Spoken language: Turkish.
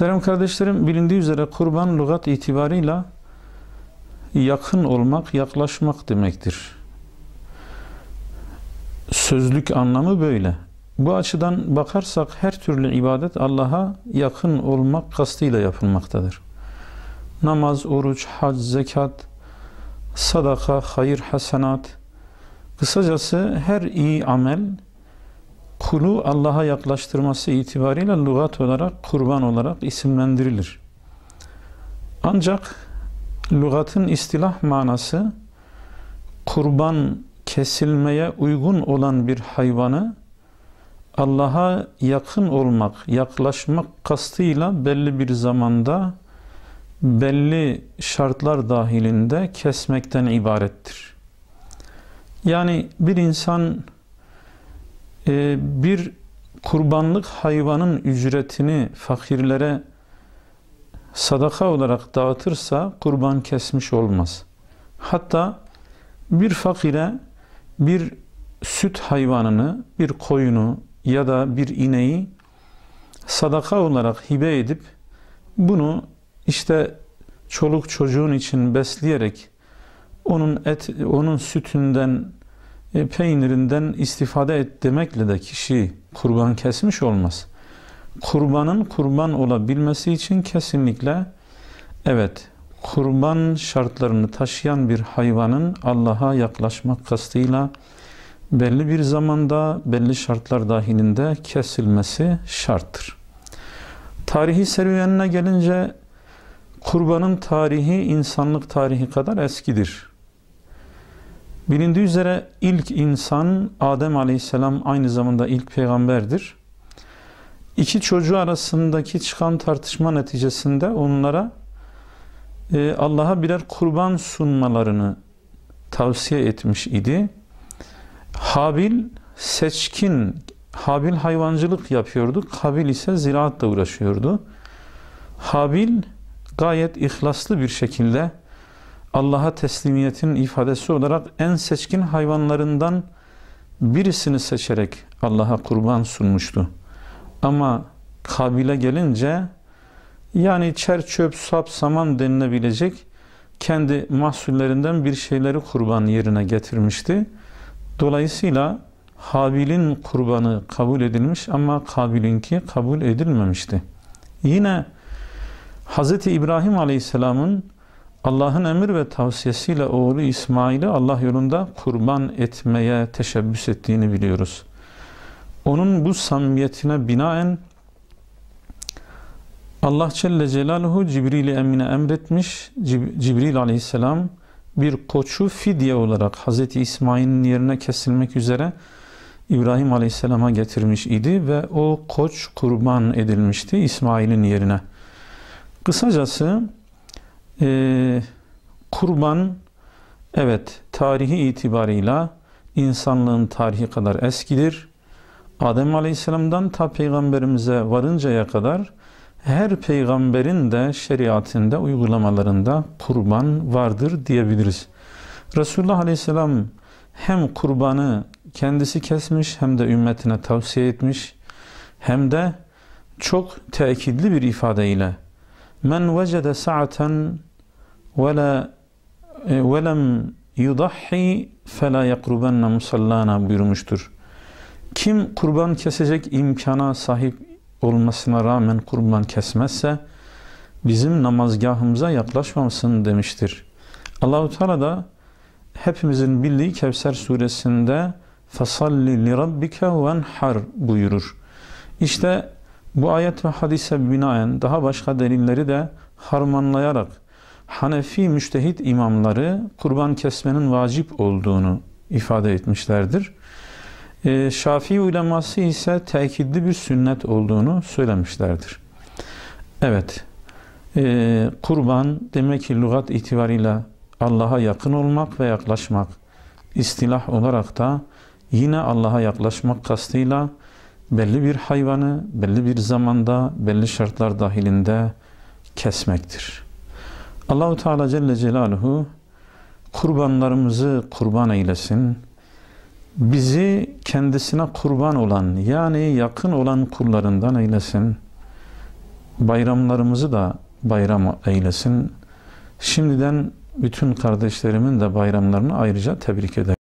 Muhterem kardeşlerim bilindiği üzere kurban lügat itibarıyla yakın olmak, yaklaşmak demektir. Sözlük anlamı böyle. Bu açıdan bakarsak her türlü ibadet Allah'a yakın olmak kastıyla yapılmaktadır. Namaz, oruç, hac, zekat, sadaka, hayır, hasenat, kısacası her iyi amel kulu Allah'a yaklaştırması itibariyle lügat olarak kurban olarak isimlendirilir. Ancak lügatın istilah manası kurban kesilmeye uygun olan bir hayvanı Allah'a yakın olmak, yaklaşmak kastıyla belli bir zamanda belli şartlar dahilinde kesmekten ibarettir. Yani bir insan ee, bir kurbanlık hayvanın ücretini fakirlere sadaka olarak dağıtırsa kurban kesmiş olmaz. Hatta bir fakire bir süt hayvanını, bir koyunu ya da bir ineği sadaka olarak hibe edip bunu işte çoluk çocuğun için besleyerek onun et onun sütünden e, peynirinden istifade et demekle de kişi kurban kesmiş olmaz. Kurbanın kurban olabilmesi için kesinlikle evet kurban şartlarını taşıyan bir hayvanın Allah'a yaklaşmak kastıyla belli bir zamanda belli şartlar dahilinde kesilmesi şarttır. Tarihi serüvenine gelince kurbanın tarihi insanlık tarihi kadar eskidir. Bilindiği üzere ilk insan Adem Aleyhisselam aynı zamanda ilk peygamberdir. İki çocuğu arasındaki çıkan tartışma neticesinde onlara e, Allah'a birer kurban sunmalarını tavsiye etmiş idi. Habil seçkin, Habil hayvancılık yapıyordu, Kabil ise ziraatla uğraşıyordu. Habil gayet ihlaslı bir şekilde Allah'a teslimiyetin ifadesi olarak en seçkin hayvanlarından birisini seçerek Allah'a kurban sunmuştu. Ama Kabil'e gelince yani çer çöp sap saman denilebilecek kendi mahsullerinden bir şeyleri kurban yerine getirmişti. Dolayısıyla Habil'in kurbanı kabul edilmiş ama Kabil'inki kabul edilmemişti. Yine Hz. İbrahim Aleyhisselam'ın Allah'ın emir ve tavsiyesiyle oğlu İsmail'i Allah yolunda kurban etmeye teşebbüs ettiğini biliyoruz. Onun bu samimiyetine binaen Allah Celle Celaluhu Cibril-i Emin'e emretmiş. Cib Cibril aleyhisselam bir koçu fidye olarak Hazreti İsmail'in yerine kesilmek üzere İbrahim aleyhisselama getirmiş idi ve o koç kurban edilmişti İsmail'in yerine. Kısacası e, kurban evet tarihi itibarıyla insanlığın tarihi kadar eskidir. Adem Aleyhisselam'dan ta peygamberimize varıncaya kadar her peygamberin de şeriatinde, uygulamalarında kurban vardır diyebiliriz. Resulullah Aleyhisselam hem kurbanı kendisi kesmiş hem de ümmetine tavsiye etmiş hem de çok tekidli bir ifadeyle men vecede saaten وَلَا e, وَلَمْ يُضَحِّي فَلَا يَقْرُبَنَّ مُسَلَّانَا buyurmuştur. Kim kurban kesecek imkana sahip olmasına rağmen kurban kesmezse bizim namazgahımıza yaklaşmamasın demiştir. Allahu Teala da hepimizin bildiği Kevser suresinde fasalli li rabbike venhar buyurur. İşte bu ayet ve hadise binaen daha başka delilleri de harmanlayarak Hanefi müştehit imamları kurban kesmenin vacip olduğunu ifade etmişlerdir. E, Şafii uleması ise tekidli bir sünnet olduğunu söylemişlerdir. Evet, e, kurban demek ki lügat itibarıyla Allah'a yakın olmak ve yaklaşmak. istilah olarak da yine Allah'a yaklaşmak kastıyla belli bir hayvanı belli bir zamanda belli şartlar dahilinde kesmektir. Allahu Teala Celle Celaluhu kurbanlarımızı kurban eylesin. Bizi kendisine kurban olan yani yakın olan kullarından eylesin. Bayramlarımızı da bayram eylesin. Şimdiden bütün kardeşlerimin de bayramlarını ayrıca tebrik ederim.